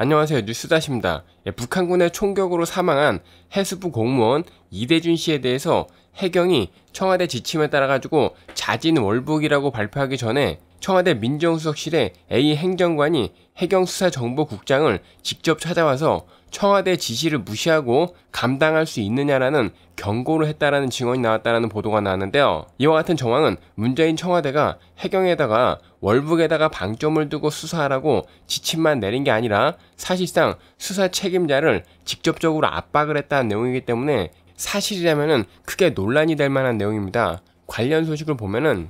안녕하세요. 뉴스다십니다. 예, 북한군의 총격으로 사망한 해수부 공무원 이대준 씨에 대해서 해경이 청와대 지침에 따라 가지고 자진 월북이라고 발표하기 전에 청와대 민정수석실에 A 행정관이 해경수사정보국장을 직접 찾아와서 청와대 지시를 무시하고 감당할 수 있느냐라는 경고를 했다라는 증언이 나왔다라는 보도가 나왔는데요. 이와 같은 정황은 문재인 청와대가 해경에다가 월북에다가 방점을 두고 수사하라고 지침만 내린 게 아니라 사실상 수사 책임자를 직접적으로 압박을 했다는 내용이기 때문에 사실이라면 크게 논란이 될 만한 내용입니다. 관련 소식을 보면은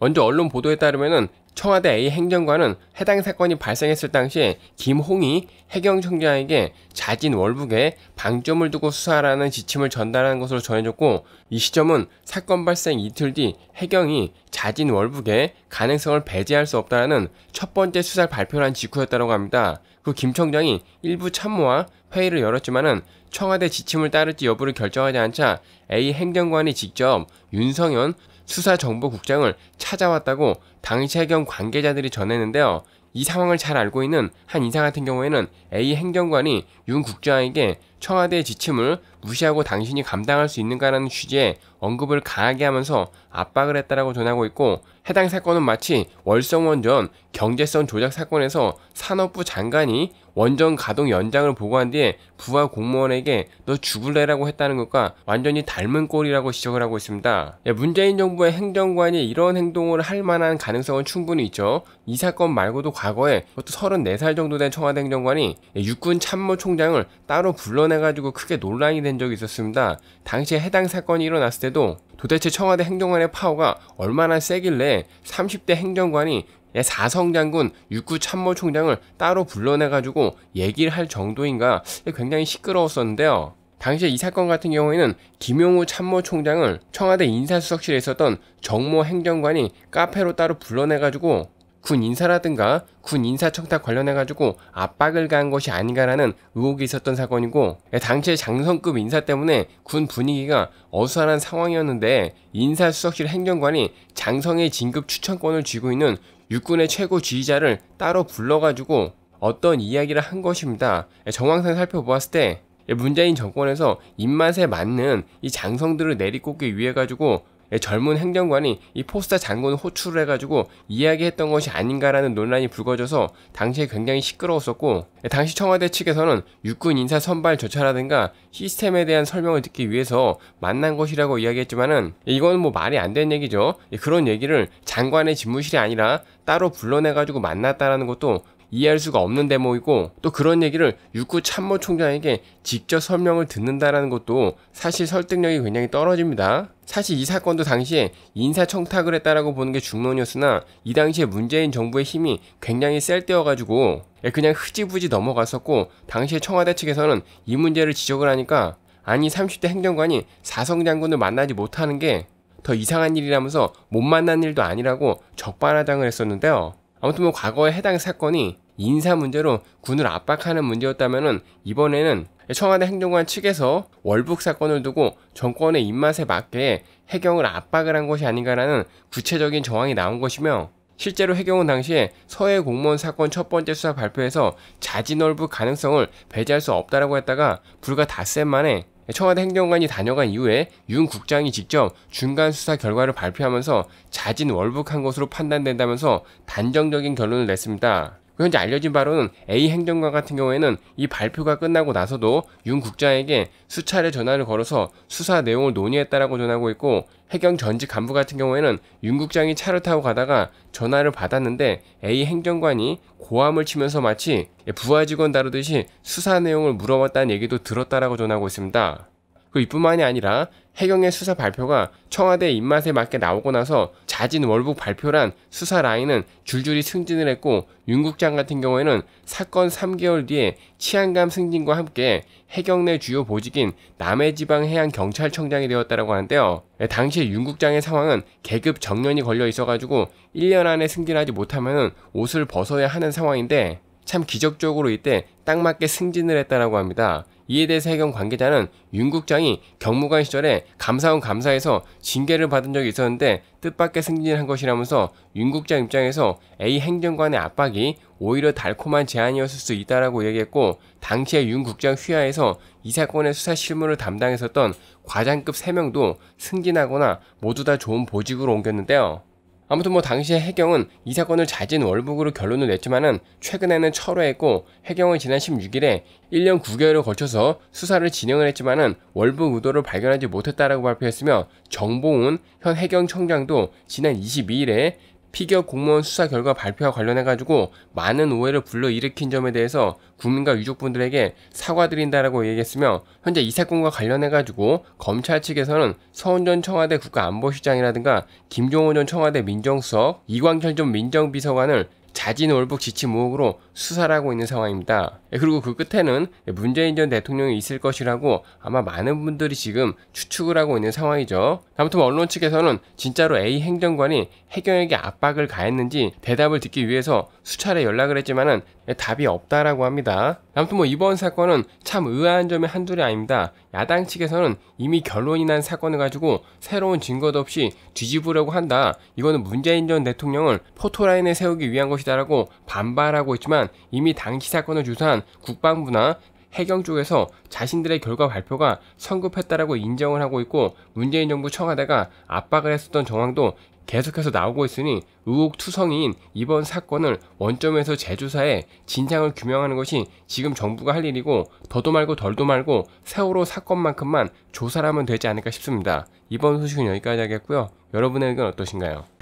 먼저 언론 보도에 따르면 청와대 A 행정관은 해당 사건이 발생했을 당시 김홍이 해경청장에게 자진 월북에 방점을 두고 수사하라는 지침을 전달한 것으로 전해졌고 이 시점은 사건 발생 이틀 뒤 해경이 자진 월북에 가능성을 배제할 수 없다는 첫 번째 수사를 발표를 한 직후였다고 합니다. 그 김 청장이 일부 참모와 회의를 열었지만은 청와대 지침을 따를지 여부를 결정하지 않자 A 행정관이 직접 윤성현 수사정보국장을 찾아왔다고 당시 해경 관계자들이 전했는데요. 이 상황을 잘 알고 있는 한 인사 같은 경우에는 A 행정관이 윤 국장에게 청와대의 지침을 무시하고 당신이 감당할 수 있는가라는 취지의 언급을 강하게 하면서 압박을 했다라고 전하고 있고 해당 사건은 마치 월성원전 경제성 조작 사건에서 산업부 장관이 원전 가동 연장을 보고한 뒤에 부하 공무원에게 너 죽을래라고 했다는 것과 완전히 닮은 꼴이라고 지적을 하고 있습니다. 예, 문재인 정부의 행정관이 이런 행동을 할 만한 가능성은 충분히 있죠. 이 사건 말고도 과거에 그것도 뭐 34살 정도 된 청와대 행정관이 예, 육군 참모총장을 따로 불러내가지고 크게 논란이 된 적이 있었습니다. 당시에 해당 사건이 일어났을 때도 도대체 청와대 행정관의 파워가 얼마나 세길래 30대 행정관이 예, 사성장군 육구 참모총장을 따로 불러내가지고 얘기를 할 정도인가 예, 굉장히 시끄러웠었는데요. 당시에 이 사건 같은 경우에는 김용우 참모총장을 청와대 인사수석실에 있었던 정모 행정관이 카페로 따로 불러내가지고 군 인사라든가 군 인사청탁 관련해가지고 압박을 가한 것이 아닌가라는 의혹이 있었던 사건이고 예, 당시에 장성급 인사 때문에 군 분위기가 어수선한 상황이었는데 인사수석실 행정관이 장성의 진급 추천권을 쥐고 있는 육군의 최고 지휘자를 따로 불러가지고 어떤 이야기를 한 것입니다. 예, 정황상 살펴보았을 때 예, 문재인 정권에서 입맛에 맞는 이 장성들을 내리꽂기 위해 가지고 예, 젊은 행정관이 이포스터 장군을 호출을 해가지고 이야기했던 것이 아닌가라는 논란이 불거져서 당시에 굉장히 시끄러웠었고 예, 당시 청와대 측에서는 육군 인사 선발 절차라든가 시스템에 대한 설명을 듣기 위해서 만난 것이라고 이야기했지만은 예, 이건 뭐 말이 안 되는 얘기죠. 그런 얘기를 장관의 집무실이 아니라 따로 불러내가지고 만났다라는 것도 이해할 수가 없는 대목이고 또 그런 얘기를 육구 참모 총장에게 직접 설명을 듣는다라는 것도 사실 설득력이 굉장히 떨어집니다. 사실 이 사건도 당시에 인사청탁을 했다라고 보는 게 중론이었으나 이 당시에 문재인 정부의 힘이 굉장히 셀 때여가지고 예, 그냥 흐지부지 넘어갔었고 당시에 청와대 측에서는 이 문제를 지적을 하니까 아니 30대 행정관이 사성 장군을 만나지 못하는 게 더 이상한 일이라면서 못 만난 일도 아니라고 적반하장을 했었는데요. 아무튼 뭐과거에 해당 사건이 인사 문제로 군을 압박하는 문제였다면은 이번에는 청와대 행정관 측에서 월북 사건을 두고 정권의 입맛에 맞게 해경을 압박을 한 것이 아닌가라는 구체적인 정황이 나온 것이며 실제로 해경은 당시에 서해 공무원 사건 첫 번째 수사 발표에서 자진월북 가능성을 배제할 수 없다라고 했다가 불과 닷새 만에 청와대 행정관이 다녀간 이후에 윤 국장이 직접 중간 수사 결과를 발표하면서 자진 월북한 것으로 판단된다면서 단정적인 결론을 냈습니다. 그 현재 알려진 바로는 A 행정관 같은 경우에는 이 발표가 끝나고 나서도 윤 국장에게 수차례 전화를 걸어서 수사 내용을 논의했다라고 전하고 있고 해경 전직 간부 같은 경우에는 윤 국장이 차를 타고 가다가 전화를 받았는데 A 행정관이 고함을 치면서 마치 부하 직원 다루듯이 수사 내용을 물어봤다는 얘기도 들었다라고 전하고 있습니다. 그 이뿐만이 아니라 해경의 수사 발표가 청와대 입맛에 맞게 나오고 나서 자진 월북 발표란 수사 라인은 줄줄이 승진을 했고 윤 국장 같은 경우에는 사건 3개월 뒤에 치안감 승진과 함께 해경 내 주요 보직인 남해지방해양경찰청장이 되었다고 하는데요. 예, 당시 윤 국장의 상황은 계급 정년이 걸려 있어가지고 1년 안에 승진하지 못하면 옷을 벗어야 하는 상황인데 참 기적적으로 이때 딱 맞게 승진을 했다라고 합니다. 이에 대해서 해경 관계자는 윤 국장이 경무관 시절에 감사원 감사에서 징계를 받은 적이 있었는데 뜻밖의 승진한 것이라면서 윤 국장 입장에서 A 행정관의 압박이 오히려 달콤한 제안이었을 수 있다라고 얘기했고 당시에 윤 국장 휘하에서 이 사건의 수사 실무를 담당했었던 과장급 3명도 승진하거나 모두 다 좋은 보직으로 옮겼는데요. 아무튼 뭐 당시에 해경은 이 사건을 자진 월북으로 결론을 냈지만은 최근에는 철회했고 해경은 지난 16일에 1년 9개월을 걸쳐서 수사를 진행을 했지만은 월북 의도를 발견하지 못했다라고 발표했으며 정봉훈 현 해경청장도 지난 22일에 피겨 공무원 수사 결과 발표와 관련해 가지고 많은 오해를 불러일으킨 점에 대해서 국민과 유족분들에게 사과드린다라고 얘기했으며 현재 이 사건과 관련해 가지고 검찰 측에서는 서훈 전 청와대 국가안보실장이라든가 김종호 전 청와대 민정수석, 이광철 전 민정비서관을 자진 월북 지침 의혹으로 수사를 하고 있는 상황입니다. 예, 그리고 그 끝에는 문재인 전 대통령이 있을 것이라고 아마 많은 분들이 지금 추측을 하고 있는 상황이죠. 아무튼 언론 측에서는 진짜로 A 행정관이 해경에게 압박을 가했는지 대답을 듣기 위해서 수차례 연락을 했지만은 예, 답이 없다라고 합니다. 아무튼 뭐 이번 사건은 참 의아한 점이 한둘이 아닙니다. 야당 측에서는 이미 결론이 난 사건을 가지고 새로운 증거도 없이 뒤집으려고 한다. 이거는 문재인 전 대통령을 포토라인에 세우기 위한 것이다라고 반발하고 있지만 이미 당시 사건을 주사한 국방부나 해경 쪽에서 자신들의 결과 발표가 성급했다라고 인정을 하고 있고 문재인 정부 청와대가 압박을 했었던 정황도 계속해서 나오고 있으니 의혹투성이인 이번 사건을 원점에서 재조사해 진상을 규명하는 것이 지금 정부가 할 일이고 더도 말고 덜도 말고 세월호 사건만큼만 조사를 하면 되지 않을까 싶습니다. 이번 소식은 여기까지 하겠고요. 여러분의 의견 어떠신가요?